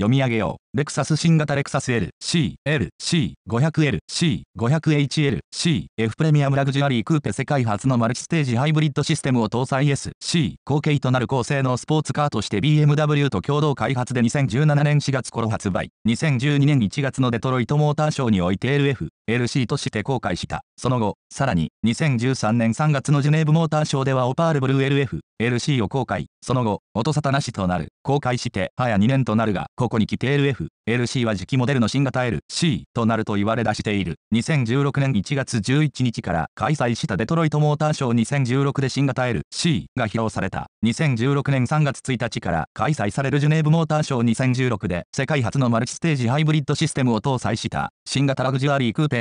読み上げよう。レクサス新型レクサス L、C、L、C、500L、C、500HL、C、F プレミアムラグジュアリークーペ世界初のマルチステージハイブリッドシステムを搭載 S、C、後継となる高性能スポーツカーとして BMW と共同開発で2017年4月頃発売。2012年1月のデトロイトモーターショーにおいて LF、LC として公開した。その後、さらに、2013年3月のジュネーブモーターショーではオパールブルー LF、LC を公開。その後、音沙汰なしとなる。公開して、早2年となるが、ここに来て LF、LC は次期モデルの新型 LC となると言われ出している。2016年1月11日から開催したデトロイトモーターショー2016で新型 LC が披露された。2016年3月1日から開催されるジュネーブモーターショー2016で、世界初のマルチステージハイブリッドシステムを搭載した、新型ラグジュアリークーペ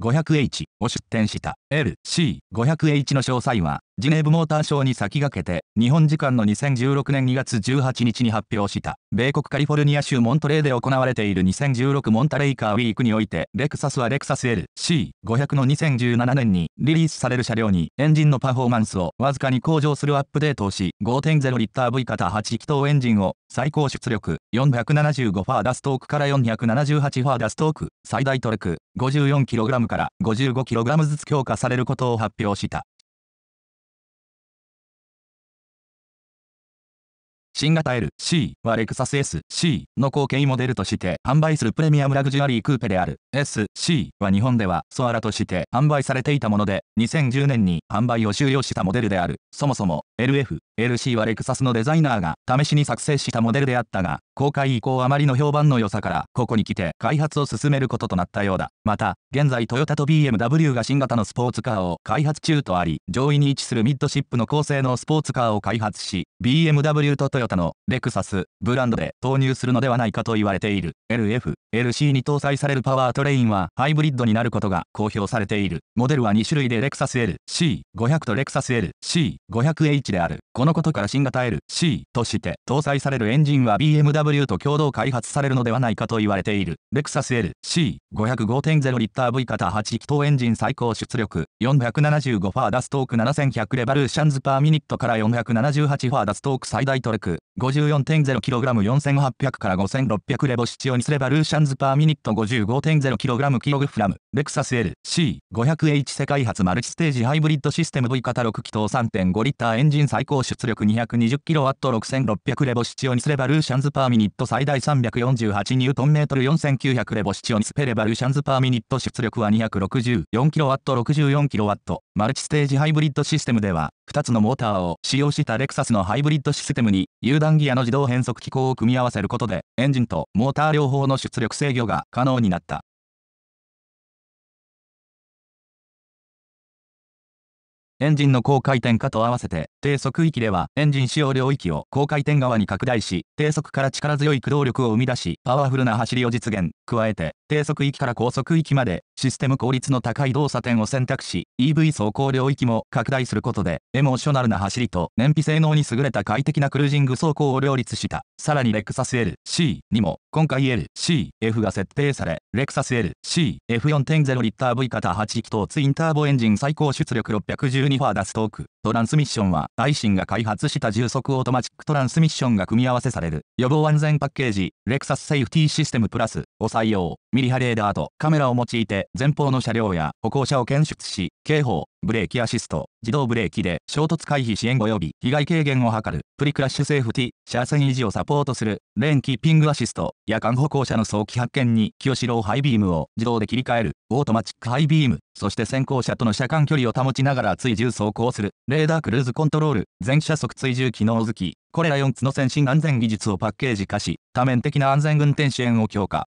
LC500H を出展した LC500H の詳細はジネーブモーターショーに先駆けて、日本時間の2016年2月18日に発表した、米国カリフォルニア州モントレーで行われている2016モンタレイカーウィークにおいて、レクサスはレクサス LC500 の2017年にリリースされる車両に、エンジンのパフォーマンスをわずかに向上するアップデートをし、5.0リッター V 型8気筒エンジンを、最高出力475ファーダストークから478ファーダストーク、最大トルク 54kg から 55kg ずつ強化されることを発表した。新型 LC はレクサス SC の後継モデルとして販売するプレミアムラグジュアリークーペである SC は日本ではソアラとして販売されていたもので2010年に販売を終了したモデルである。そもそも LF LC はレクサスのデザイナーが試しに作成したモデルであったが、公開以降あまりの評判の良さからここに来て開発を進めることとなったようだ。また、現在トヨタと BMW が新型のスポーツカーを開発中とあり、上位に位置するミッドシップの高性能スポーツカーを開発し、BMW とトヨタのレクサスブランドで投入するのではないかと言われている。LF、LC に搭載されるパワートレインはハイブリッドになることが公表されている。モデルは2種類でレクサス LC500 とレクサス LC500H である。このことから新型 LC として搭載されるエンジンは BMW と共同開発されるのではないかと言われている。レクサス LC505.0 リッター V 型8気筒エンジン最高出力475ファーダストーク7100レバルーシャンズパーミニットから478ファーダストーク最大トルク 54.0kg4800 から5600レボシチオニスレバルーシャンズパーミニット 55.0kg キログフラムレクサス LC500H 世界初マルチステージハイブリッドシステム V 型6気筒3.5リッターエンジン最高出力 220kW6600 レボシチオニスレバルーシャンズパーミニット最大 348Nm4900 レボシチオニスペレバルーシャンズパーミニット出力は 264kW64kW マルチステージハイブリッドシステムでは2つのモーターを使用したレクサスのハイブリッドシステムに有段ギアの自動変速機構を組み合わせることでエンジンとモーター両方の出力制御が可能になったエンジンの高回転化と合わせて、低速域ではエンジン使用領域を高回転側に拡大し、低速から力強い駆動力を生み出し、パワフルな走りを実現。加えて、低速域から高速域までシステム効率の高い動作点を選択し、EV 走行領域も拡大することで、エモーショナルな走りと燃費性能に優れた快適なクルージング走行を両立した。さらにレクサス LC にも、今回 LCF が設定され、レクサス LCF4.0 リッター V 型8気筒ツインターボエンジン最高出力612ファーダストーク。トランスミッションは、アイシンが開発した重速オートマチックトランスミッションが組み合わせされる。予防安全パッケージ、レクサスセーフティーシステムプラスを採用。ミリ波レーダーとカメラを用いて前方の車両や歩行者を検出し、警報、ブレーキアシスト、自動ブレーキで衝突回避支援及び被害軽減を図る、プリクラッシュセーフティ、車線維持をサポートする、レーンキーピングアシスト、夜間歩行者の早期発見に清志郎ハイビームを自動で切り替える、オートマチックハイビーム、そして先行車との車間距離を保ちながら追従走行する、レーダークルーズコントロール、全車速追従機能付き、これら4つの先進安全技術をパッケージ化し、多面的な安全運転支援を強化。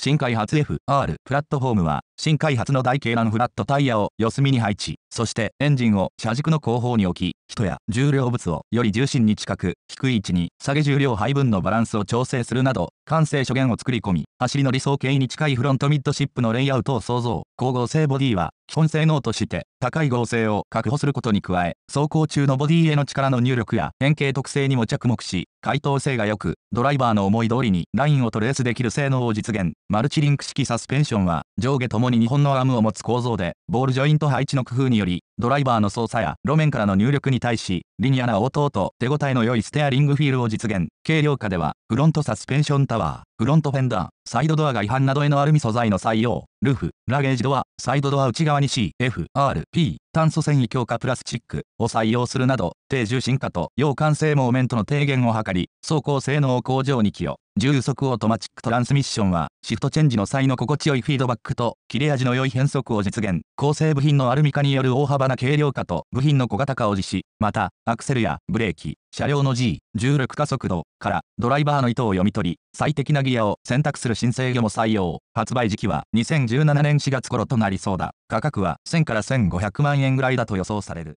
新開発 FR プラットフォームは、新開発の台形なフラットタイヤを四隅に配置、そしてエンジンを車軸の後方に置き、人や重量物をより重心に近く、低い位置に下げ重量配分のバランスを調整するなど、完成諸元を作り込み、走りの理想形に近いフロントミッドシップのレイアウトを創造。光合成ボディは、基本性能として、高い合成を確保することに加え、走行中のボディへの力の入力や変形特性にも着目し、回答性が良く、ドライバーの思い通りにラインをトレースできる性能を実現。マルチリンク式サスペンションは、上下ともに2本のアームを持つ構造で、ボールジョイント配置の工夫により、ドライバーの操作や路面からの入力にに対し、リニアな応答と手応えの良いステアリングフィールを実現。軽量化では、フロントサスペンションタワー、フロントフェンダー、サイドドアが違反などへのアルミ素材の採用、ルーフ、ラゲージドア、サイドドア内側に C、F、R、P、炭素繊維強化プラスチックを採用するなど、低重心化と要完成モーメントの低減を図り、走行性能向上に寄与。重速オートマチックトランスミッションは、シフトチェンジの際の心地よいフィードバックと、切れ味の良い変速を実現、構成部品のアルミ化による大幅な軽量化と、部品の小型化を実施、また、アクセルやブレーキ、車両の G、重力加速度から、ドライバーの意図を読み取り、最適なギアを選択する新制御も採用。発売時期は2017年4月頃となりそうだ。価格は1000から1500万円ぐらいだと予想される。